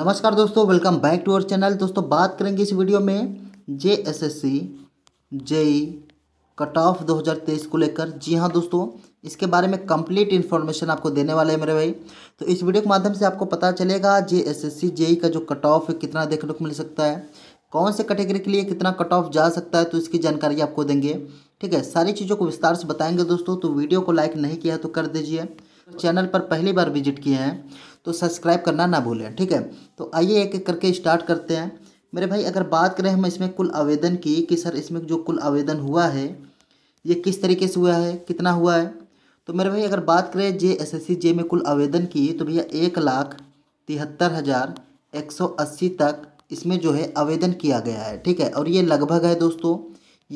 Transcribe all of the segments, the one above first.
नमस्कार दोस्तों welcome back to our channel दोस्तों बात करेंगे इस वीडियो में J S S C JE cut off दो हज़ार तेईस को लेकर जी हाँ दोस्तों इसके बारे में कंप्लीट इन्फॉर्मेशन आपको देने वाले हैं मेरे भाई तो इस वीडियो के माध्यम से आपको पता चलेगा J S S C JE का जो कट ऑफ कितना देखने को मिल सकता है कौन से कैटेगरी के लिए कितना कट ऑफ जा सकता है तो इसकी जानकारी आपको देंगे ठीक है सारी चीज़ों को विस्तार से बताएंगे दोस्तों तो वीडियो को लाइक नहीं किया तो कर दीजिए चैनल पर पहली बार विजिट किए हैं तो सब्सक्राइब करना ना भूलें ठीक है तो आइए एक एक करके स्टार्ट करते हैं मेरे भाई अगर बात करें हम इसमें कुल आवेदन की कि सर इसमें जो कुल आवेदन हुआ है ये किस तरीके से हुआ है कितना हुआ है तो मेरे भाई अगर बात करें जे एस एस सी जे में कुल आवेदन की तो भैया एक लाख तिहत्तर हज़ार एक सौ अस्सी तक इसमें जो है आवेदन किया गया है ठीक है और ये लगभग है दोस्तों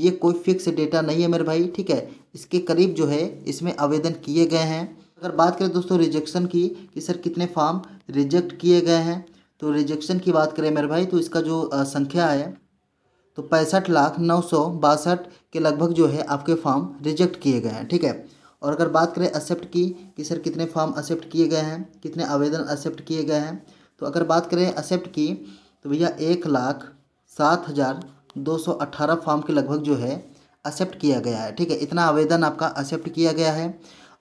ये कोई फिक्स डेटा नहीं है मेरे भाई ठीक है इसके करीब जो है इसमें आवेदन किए गए हैं अगर बात करें दोस्तों रिजेक्शन की कि सर कितने फॉर्म रिजेक्ट किए गए हैं तो रिजेक्शन की बात करें मेरे भाई तो इसका जो संख्या है तो पैंसठ लाख नौ सौ बासठ के लगभग जो है आपके फॉर्म रिजेक्ट किए गए हैं ठीक है और अगर बात करें एक्सेप्ट की कि सर कितने फॉर्म एक्सेप्ट किए गए हैं कितने आवेदन एक्सेप्ट किए गए हैं तो अगर बात करें एक्सेप्ट की तो भैया एक लाख सात हज़ार दो सौ अट्ठारह फॉर्म के लगभग जो है एक्सेप्ट किया गया है ठीक है इतना आवेदन आपका एक्सेप्ट किया गया है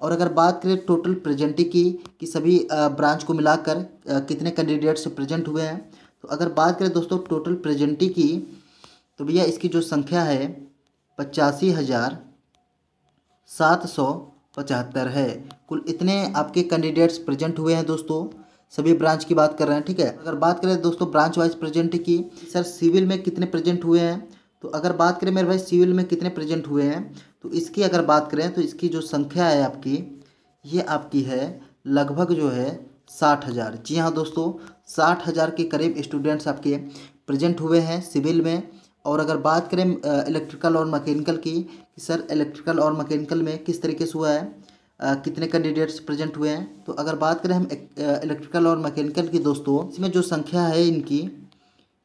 और अगर बात करें टोटल प्रेजेंटी की कि सभी ब्रांच को मिलाकर कितने कैंडिडेट्स प्रेजेंट हुए हैं तो अगर बात करें दोस्तों टोटल प्रेजेंटी की तो भैया इसकी जो संख्या है पचासी हज़ार सात सौ पचहत्तर है कुल इतने आपके कैंडिडेट्स प्रेजेंट हुए हैं दोस्तों सभी ब्रांच की बात कर रहे हैं ठीक है अगर बात करें दोस्तों ब्रांच वाइज प्रेजेंट की सर सिविल में कितने प्रेजेंट हुए हैं तो अगर बात करें मेरे भाई सिविल में कितने प्रेजेंट हुए हैं तो इसकी अगर बात करें तो इसकी जो संख्या है आपकी ये आपकी है लगभग जो है साठ हज़ार जी हाँ दोस्तों साठ हज़ार के करीब स्टूडेंट्स आपके प्रेजेंट हुए हैं सिविल में और अगर बात करें इलेक्ट्रिकल और मैकेनिकल की कि सर इलेक्ट्रिकल और मैकेनिकल में किस तरीके से हुआ है आ, कितने कैंडिडेट्स प्रेजेंट हुए हैं तो अगर बात करें हम इलेक्ट्रिकल और मैकेनिकल की दोस्तों इसमें जो संख्या है इनकी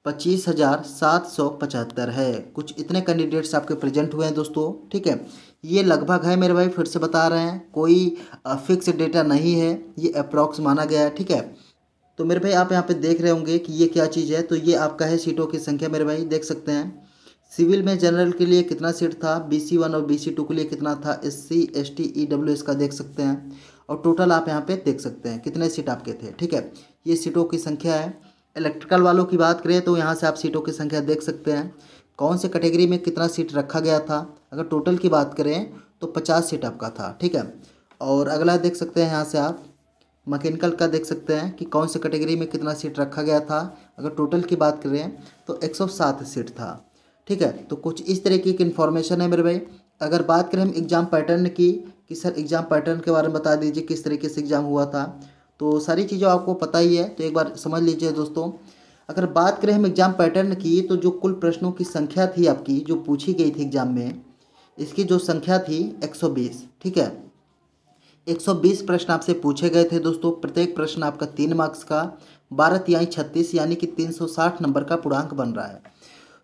पच्चीस हज़ार सात सौ पचहत्तर है कुछ इतने कैंडिडेट्स आपके प्रेजेंट हुए हैं दोस्तों ठीक है ये लगभग है मेरे भाई फिर से बता रहे हैं कोई फिक्स डेटा नहीं है ये अप्रॉक्स माना गया है ठीक है तो मेरे भाई आप यहाँ पे देख रहे होंगे कि ये क्या चीज़ है तो ये आपका है सीटों की संख्या मेरे भाई देख सकते हैं सिविल में जनरल के लिए कितना सीट था बी सी वन और बी सी टू के लिए कितना था S C S T E W S का देख सकते हैं और टोटल आप यहाँ पे देख सकते हैं कितने सीट आपके थे ठीक है ये सीटों की संख्या है इलेक्ट्रिकल वालों की बात करें तो यहाँ से आप सीटों की संख्या देख सकते हैं कौन से कैटेगरी में कितना सीट रखा गया था अगर टोटल की बात करें तो पचास सीट आपका था ठीक है और अगला देख सकते हैं यहाँ से आप मकैनिकल का देख सकते हैं कि कौन से कैटेगरी में कितना सीट रखा गया था अगर टोटल की बात करें तो सात सीट था ठीक है तो कुछ इस तरीके की इन्फॉर्मेशन है मेरे भाई अगर बात करें हम एग्ज़ाम पैटर्न की कि सर एग्ज़ाम पैटर्न के बारे में बता दीजिए किस तरीके से एग्ज़ाम हुआ था तो सारी चीज़ें आपको पता ही है तो एक बार समझ लीजिए दोस्तों अगर बात करें हम एग्ज़ाम पैटर्न की तो जो कुल प्रश्नों की संख्या थी आपकी जो पूछी गई थी एग्ज़ाम में इसकी जो संख्या थी 120 ठीक है 120 प्रश्न आपसे पूछे गए थे दोस्तों प्रत्येक प्रश्न आपका तीन मार्क्स का बारह तिहाई छत्तीस यानी कि 360 नंबर का पूर्णांक बन रहा है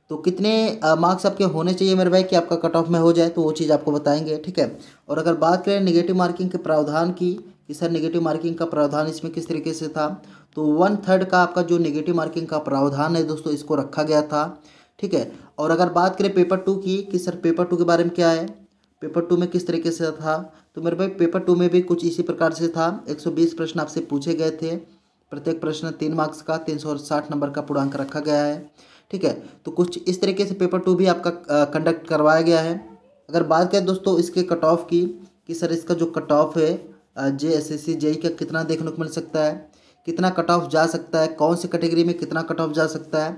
तो कितने मार्क्स आपके होने चाहिए मेरे भाई कि आपका कट ऑफ में हो जाए तो वो चीज़ आपको बताएंगे ठीक है और अगर बात करें निगेटिव मार्किंग के प्रावधान की कि सर नेगेटिव मार्किंग का प्रावधान इसमें किस तरीके से था तो वन थर्ड का आपका जो नेगेटिव मार्किंग का प्रावधान है दोस्तों इसको रखा गया था ठीक है और अगर बात करें पेपर टू की कि सर पेपर टू के बारे में क्या है पेपर टू में किस तरीके से था तो मेरे भाई पेपर टू में भी कुछ इसी प्रकार से था एक प्रश्न आपसे पूछे गए थे प्रत्येक प्रश्न तीन मार्क्स का तीन नंबर का पूर्णांक रखा गया है ठीक है तो कुछ इस तरीके से पेपर टू भी आपका कंडक्ट करवाया गया है अगर बात करें दोस्तों इसके कट ऑफ की कि सर इसका जो कट ऑफ है J S S C JE का कितना देखने को मिल सकता है कितना कट ऑफ जा सकता है कौन सी कैटेगरी में कितना कट ऑफ जा सकता है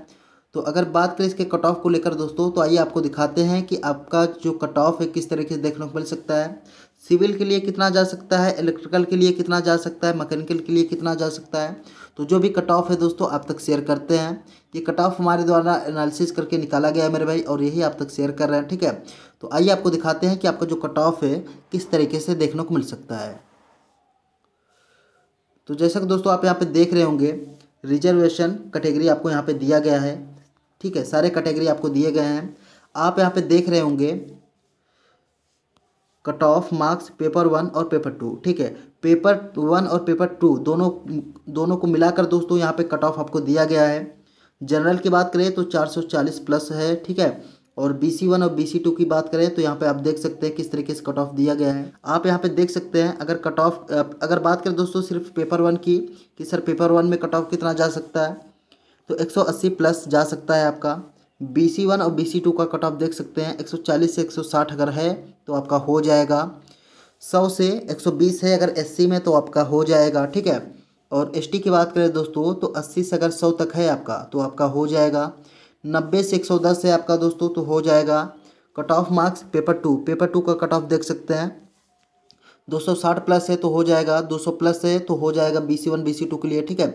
तो अगर बात करें इसके कट ऑफ को लेकर दोस्तों तो आइए आपको दिखाते हैं कि आपका जो कट ऑफ है किस तरीके से देखने को मिल सकता है सिविल के लिए कितना जा सकता है इलेक्ट्रिकल के लिए कितना जा सकता है मैकेनिकल के लिए कितना जा सकता है तो जो भी कट ऑफ है दोस्तों आप तक शेयर करते हैं ये कट ऑफ हमारे द्वारा एनालिसिस करके निकाला गया है मेरे भाई और यही आप तक शेयर कर रहे हैं ठीक है तो आइए आपको दिखाते हैं कि आपका जो कट ऑफ है किस तरीके से देखने को मिल सकता है तो जैसा कि दोस्तों आप यहाँ पे देख रहे होंगे रिजर्वेशन कैटेगरी आपको यहाँ पे दिया गया है ठीक है सारे कैटेगरी आपको दिए गए हैं आप यहाँ पे देख रहे होंगे cut off marks paper one और पेपर टू ठीक है पेपर वन और पेपर टू दोनों दोनों को मिलाकर दोस्तों यहाँ पे कट ऑफ आपको दिया गया है जनरल की बात करें तो चार प्लस है ठीक है और बी सी वन और बी सी टू की बात करें तो यहाँ पे आप देख सकते हैं किस तरीके से कट ऑफ दिया गया है आप यहाँ पे देख सकते हैं अगर कट ऑफ अगर बात करें दोस्तों सिर्फ पेपर वन की कि सर पेपर वन में कट ऑफ कितना जा सकता है तो 180 प्लस जा सकता है आपका बी सी वन और बी सी टू का कट ऑफ देख सकते हैं 140 से 160 अगर है तो आपका हो जाएगा सौ से बीस है अगर एस सी में तो आपका हो जाएगा ठीक है और एस टी की बात करें दोस्तों तो अस्सी से अगर सौ तक है आपका तो आपका हो जाएगा नब्बे से एक सौ दस है आपका दोस्तों तो हो जाएगा cut off marks paper two paper two का कट ऑफ देख सकते हैं दो सौ साठ प्लस है तो हो जाएगा दो सौ प्लस है तो हो जाएगा B C one B C two के लिए ठीक है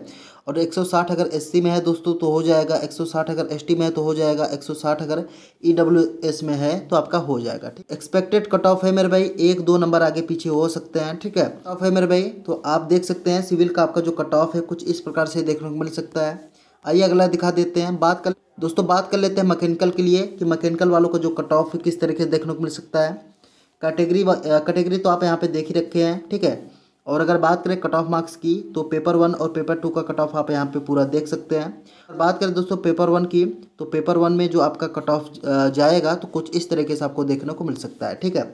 और एक सौ साठ अगर एस सी में है दोस्तों तो हो जाएगा एक सौ साठ अगर एस टी में है तो हो जाएगा एक सौ साठ अगर ई डब्ल्यू एस में है तो आपका हो जाएगा ठीक एक्सपेक्टेड कट ऑफ है मेरे भाई एक दो नंबर आगे पीछे हो सकते हैं ठीक है कट ऑफ है मेरे भाई तो आप देख सकते हैं सिविल का आपका जो कट ऑफ है कुछ इस प्रकार से देखने को मिल सकता है आइए अगला दिखा देते हैं बात कर दोस्तों बात कर लेते हैं मैकेनिकल के लिए कि मैकेनिकल वालों को जो कट ऑफ किस तरीके से देखने को मिल सकता है कैटेगरी कैटेगरी तो आप यहाँ पे देख ही रखे हैं ठीक है और अगर बात करें कट ऑफ मार्क्स की तो पेपर वन और पेपर टू का कट ऑफ आप यहाँ पे पूरा देख सकते हैं और बात करें दोस्तों पेपर वन की तो पेपर वन में जो आपका कट ऑफ जाएगा तो कुछ इस तरीके से आपको देखने को मिल सकता है ठीक है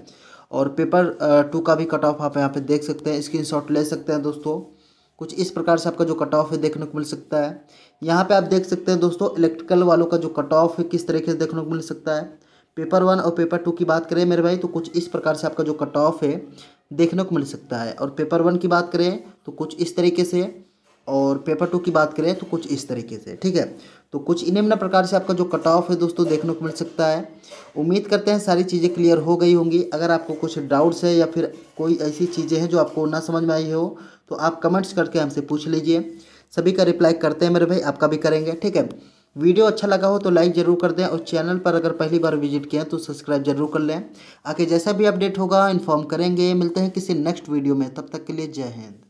और पेपर टू का भी कट ऑफ आप यहाँ पे देख सकते हैं स्क्रीन ले सकते हैं दोस्तों कुछ इस प्रकार से आपका जो कट ऑफ है देखने को मिल सकता है यहाँ पे आप देख सकते हैं दोस्तों इलेक्ट्रिकल वालों का जो कट ऑफ है किस तरीके से देखने को मिल सकता है पेपर वन और पेपर टू की बात करें मेरे भाई तो कुछ इस प्रकार से आपका जो कट ऑफ है देखने को मिल सकता है और पेपर वन की बात करें तो कुछ इस तरीके से और पेपर टू की बात करें तो कुछ इस तरीके से ठीक है तो कुछ इन्हें प्रकार से आपका जो कट ऑफ है दोस्तों देखने को मिल सकता है उम्मीद करते हैं सारी चीज़ें क्लियर हो गई होंगी अगर आपको कुछ डाउट्स है या फिर कोई ऐसी चीज़ें हैं जो आपको ना समझ में आई हो तो आप कमेंट्स करके हमसे पूछ लीजिए सभी का रिप्लाई करते हैं मेरे भाई आपका भी करेंगे ठीक है वीडियो अच्छा लगा हो तो लाइक ज़रूर कर दें और चैनल पर अगर पहली बार विजिट किए तो सब्सक्राइब जरूर कर लें आगे जैसा भी अपडेट होगा इन्फॉर्म करेंगे मिलते हैं किसी नेक्स्ट वीडियो में तब तक के लिए जय हिंद